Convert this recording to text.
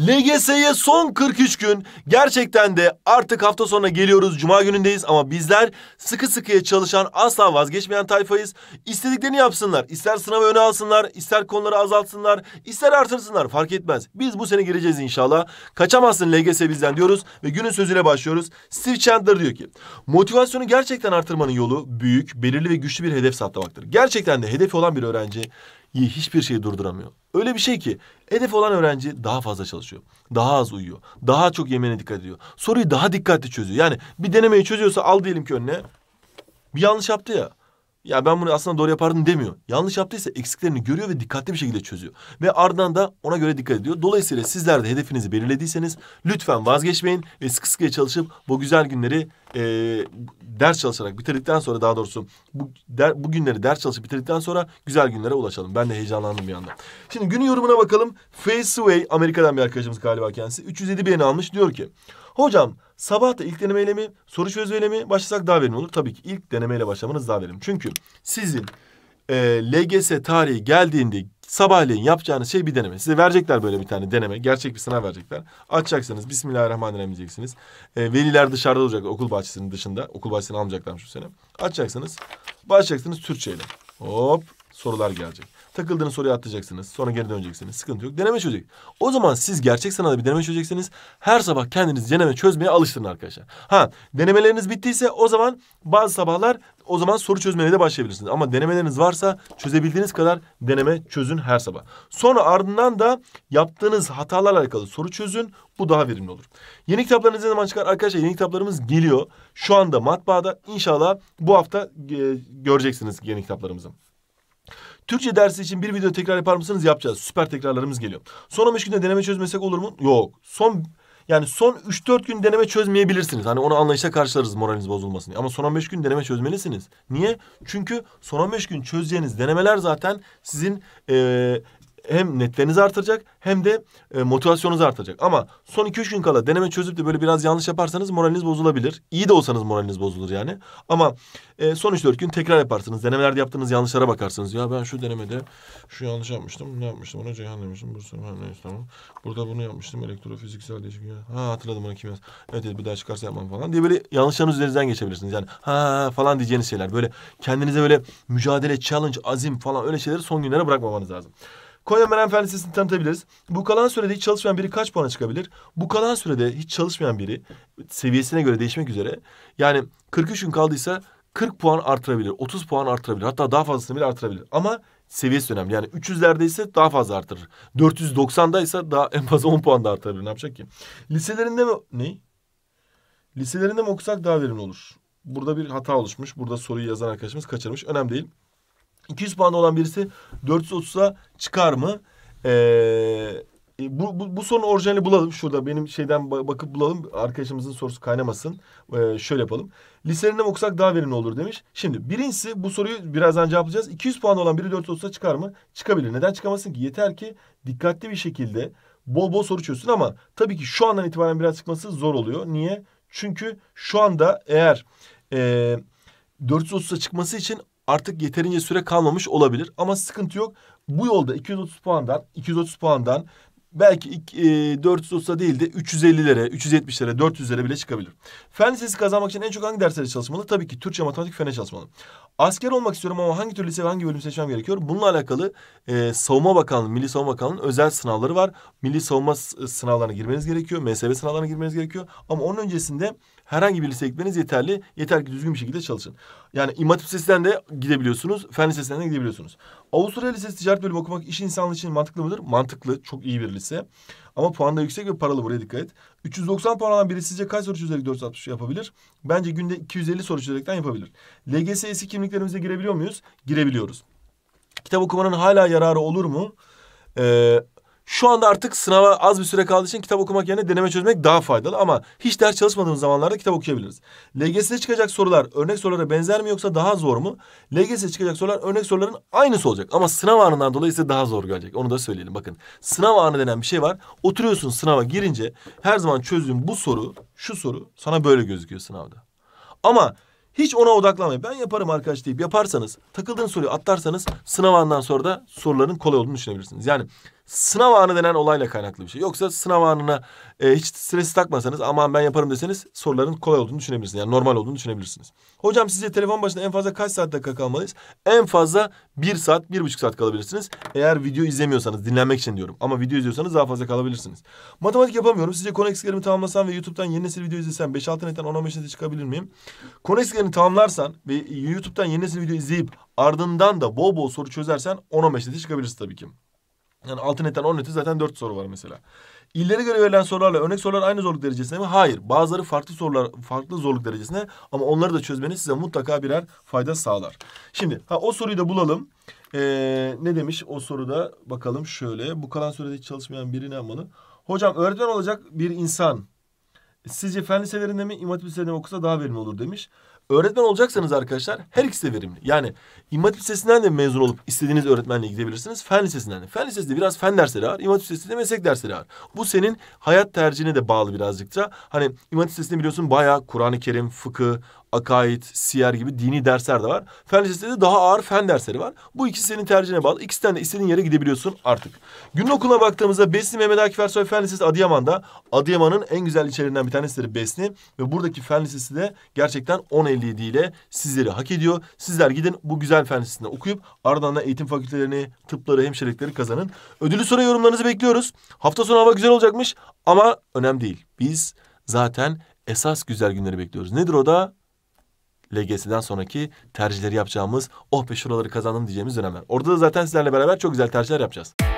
LGS'ye son 43 gün gerçekten de artık hafta sonuna geliyoruz. Cuma günündeyiz ama bizler sıkı sıkıya çalışan asla vazgeçmeyen tayfayız. İstediklerini yapsınlar. İster sınavı öne alsınlar, ister konuları azaltsınlar, ister artırsınlar fark etmez. Biz bu sene gireceğiz inşallah. Kaçamazsın LGS bizden diyoruz ve günün sözüyle başlıyoruz. Steve Chandler diyor ki motivasyonu gerçekten artırmanın yolu büyük, belirli ve güçlü bir hedef saklamaktır. Gerçekten de hedefi olan bir öğrenci hiçbir şeyi durduramıyor. Öyle bir şey ki hedef olan öğrenci daha fazla çalışıyor. Daha az uyuyor. Daha çok yemeğine dikkat ediyor. Soruyu daha dikkatli çözüyor. Yani bir denemeyi çözüyorsa al diyelim ki önüne. Bir yanlış yaptı ya ya ben bunu aslında doğru yapardım demiyor. Yanlış yaptıysa eksiklerini görüyor ve dikkatli bir şekilde çözüyor. Ve ardından da ona göre dikkat ediyor. Dolayısıyla sizler de hedefinizi belirlediyseniz lütfen vazgeçmeyin ve sıkı sıkıya çalışıp bu güzel günleri e, ders çalışarak bitirdikten sonra daha doğrusu bu, der, bu günleri ders çalışıp bitirdikten sonra güzel günlere ulaşalım. Ben de heyecanlandım bir anda. Şimdi günün yorumuna bakalım. Faceway Amerika'dan bir arkadaşımız galiba kendisi. 307 beğeni almış diyor ki Hocam sabah da ilk denemeyle mi soru çözmeyle mi başlasak daha verimli olur? Tabii ki ilk denemeyle başlamanız daha verimli. Çünkü sizin e, LGS tarihi geldiğinde sabahleyin yapacağınız şey bir deneme. Size verecekler böyle bir tane deneme. Gerçek bir sınav verecekler. Açacaksınız. Bismillahirrahmanirrahim diyeceksiniz. E, veliler dışarıda olacak okul bahçesinin dışında. Okul bahçesini almayacaklarmış bu sene. Açacaksınız. Başlayacaksınız Türkçeyle. Hop sorular gelecek. Takıldığınız soruya atlayacaksınız. Sonra geri döneceksiniz. Sıkıntı yok. Deneme çözecek. O zaman siz gerçek sanada bir deneme çözeceksiniz. Her sabah kendiniz deneme çözmeye alıştırın arkadaşlar. Ha denemeleriniz bittiyse o zaman bazı sabahlar o zaman soru çözmeye de başlayabilirsiniz. Ama denemeleriniz varsa çözebildiğiniz kadar deneme çözün her sabah. Sonra ardından da yaptığınız hatalarla alakalı soru çözün. Bu daha verimli olur. Yeni kitaplarınız ne zaman çıkar? Arkadaşlar yeni kitaplarımız geliyor. Şu anda matbaada. İnşallah bu hafta e, göreceksiniz yeni kitaplarımızı. Türkçe dersi için bir video tekrar yapar mısınız? Yapacağız. Süper tekrarlarımız geliyor. Son 15 günde deneme çözmesek olur mu? Yok. Son yani son 3-4 gün deneme çözmeyebilirsiniz. Hani onu anlayışla karşılarız moraliniz bozulmasın. Ama son 15 gün deneme çözmelisiniz. Niye? Çünkü son 15 gün çözeceğiniz denemeler zaten sizin e, hem netlerinizi artıracak hem de e, motivasyonunuzu artıracak. Ama son 2-3 gün kala deneme çözüp de böyle biraz yanlış yaparsanız moraliniz bozulabilir. İyi de olsanız moraliniz bozulur yani. Ama e, son 3-4 gün tekrar yaparsınız. Denemelerde yaptığınız yanlışlara bakarsınız. Ya ben şu denemede şu yanlış yapmıştım. Ne yapmıştım? Ona Ceyhan demiştim. Bursa ben neyse tamam. Burada bunu yapmıştım. Elektrofiziksel değişik. Ha hatırladım onu kimya. Evet, evet bir daha çıkarsa yapmam falan diye böyle yanlışlarınız üzerinden geçebilirsiniz. Yani ha falan diyeceğiniz şeyler. Böyle kendinize böyle mücadele, challenge, azim falan öyle şeyleri son günlere bırakmamanız lazım. Konya Merenfer Lisesi'ni tanıtabiliriz. Bu kalan sürede hiç çalışmayan biri kaç puana çıkabilir? Bu kalan sürede hiç çalışmayan biri seviyesine göre değişmek üzere yani 43 gün kaldıysa 40 puan artırabilir, 30 puan artırabilir. Hatta daha fazlasını bile artırabilir. Ama seviyesi önemli. Yani 300'lerde ise daha fazla artırır. 490'da ise daha en fazla 10 puan da artırabilir. Ne yapacak ki? Liselerinde mi... Ne? Liselerinde mi okusak daha verimli olur? Burada bir hata oluşmuş. Burada soruyu yazan arkadaşımız kaçırmış. Önemli değil. 200 puan olan birisi 430'a çıkar mı? Eee e, bu, bu, bu sorunun orijinali bulalım. Şurada benim şeyden bakıp bulalım. Arkadaşımızın sorusu kaynamasın. Ee, şöyle yapalım. Liselerinden okusak daha verimli olur demiş. Şimdi birincisi bu soruyu birazdan cevaplayacağız. 200 puan olan biri 430'a çıkar mı? Çıkabilir. Neden çıkamasın ki? Yeter ki dikkatli bir şekilde bol bol soru çözsün ama tabii ki şu andan itibaren biraz çıkması zor oluyor. Niye? Çünkü şu anda eğer e, 430'a çıkması için artık yeterince süre kalmamış olabilir. Ama sıkıntı yok. Bu yolda 230 puandan 230 puandan belki e, 430'a değil de 350'lere, 370'lere, 400'lere bile çıkabilir. Fen lisesi kazanmak için en çok hangi derslere çalışmalı? Tabii ki Türkçe, matematik, fene çalışmalı. Asker olmak istiyorum ama hangi tür lise ve hangi bölüm seçmem gerekiyor? Bununla alakalı e, Savunma Bakanlığı, Milli Savunma Bakanlığı'nın özel sınavları var. Milli savunma sınavlarına girmeniz gerekiyor. MSB sınavlarına girmeniz gerekiyor. Ama onun öncesinde Herhangi bir lise gitmeniz yeterli. Yeter ki düzgün bir şekilde çalışın. Yani İmam Sesinden de gidebiliyorsunuz. Fen Lisesi'nden de gidebiliyorsunuz. Avustralya Lisesi ticaret bölümü okumak iş insanlığı için mantıklı mıdır? Mantıklı. Çok iyi bir lise. Ama puan da yüksek ve paralı buraya dikkat et. 390 puan alan biri sizce kaç soru çözerek 460 yapabilir? Bence günde 250 soru çözerekten yapabilir. LGS kimliklerimize girebiliyor muyuz? Girebiliyoruz. Kitap okumanın hala yararı olur mu? Ee, şu anda artık sınava az bir süre kaldığı için kitap okumak yerine deneme çözmek daha faydalı ama hiç ders çalışmadığımız zamanlarda kitap okuyabiliriz. LGS'de çıkacak sorular örnek sorulara benzer mi yoksa daha zor mu? LGS'de çıkacak sorular örnek soruların aynısı olacak ama sınav anından dolayı size daha zor gelecek. Onu da söyleyelim bakın. Sınav anı denen bir şey var. Oturuyorsun sınava girince her zaman çözdüğün bu soru, şu soru sana böyle gözüküyor sınavda. Ama hiç ona odaklanmayın. Ben yaparım arkadaş deyip yaparsanız, takıldığın soruyu atlarsanız sınav anından sonra da soruların kolay olduğunu düşünebilirsiniz. Yani sınav anı denen olayla kaynaklı bir şey. Yoksa sınav anına e, hiç stresi takmasanız aman ben yaparım deseniz soruların kolay olduğunu düşünebilirsiniz. Yani normal olduğunu düşünebilirsiniz. Hocam size telefon başında en fazla kaç saat dakika kalmalıyız? En fazla bir saat, bir buçuk saat kalabilirsiniz. Eğer video izlemiyorsanız dinlenmek için diyorum. Ama video izliyorsanız daha fazla kalabilirsiniz. Matematik yapamıyorum. Sizce konu eksiklerimi tamamlasam ve YouTube'dan yeni nesil video izlesem 5-6 netten 10-15 nete çıkabilir miyim? Konu eksiklerini tamamlarsan ve YouTube'dan yeni nesil video izleyip ardından da bol bol soru çözersen 10-15 nete çıkabilirsin tabii ki. Yani altı netten on neti zaten dört soru var mesela. İllere göre verilen sorularla örnek sorular aynı zorluk derecesinde mi? Hayır. Bazıları farklı sorular, farklı zorluk derecesinde ama onları da çözmeniz size mutlaka birer fayda sağlar. Şimdi ha, o soruyu da bulalım. Ee, ne demiş o soruda? Bakalım şöyle. Bu kalan sürede hiç çalışmayan biri ne yapmalı? Hocam öğretmen olacak bir insan sizce fen liselerinde mi, imam hatip liselerinde mi okusa daha verimli olur demiş. Öğretmen olacaksanız arkadaşlar her ikisi de verimli. Yani İmam Lisesi'nden de mezun olup istediğiniz öğretmenle gidebilirsiniz. Fen Lisesi'nden de. Fen Lisesi'de biraz fen dersleri ağır. İmam Lisesi'nde meslek dersleri ağır. Bu senin hayat tercihine de bağlı birazcık da. Hani İmam Lisesi'nde biliyorsun bayağı Kur'an-ı Kerim, fıkıh, akaid, siyer gibi dini dersler de var. Fen lisesinde de daha ağır fen dersleri var. Bu ikisi senin tercihine bağlı. İkisinden de hani istediğin yere gidebiliyorsun artık. Günün okuluna baktığımızda Besni Mehmet Akif Ersoy Fen Lisesi Adıyaman'da. Adıyaman'ın en güzel ilçelerinden bir tanesidir Besni. Ve buradaki Fen Lisesi de gerçekten 10.57 ile sizleri hak ediyor. Sizler gidin bu güzel Fen Lisesi'nde okuyup ardından da eğitim fakültelerini, tıpları, hemşirelikleri kazanın. Ödülü soru yorumlarınızı bekliyoruz. Hafta sonu hava güzel olacakmış ama önemli değil. Biz zaten esas güzel günleri bekliyoruz. Nedir o da? LGS'den sonraki tercihleri yapacağımız oh be şuraları kazandım diyeceğimiz dönemler. Orada da zaten sizlerle beraber çok güzel tercihler yapacağız.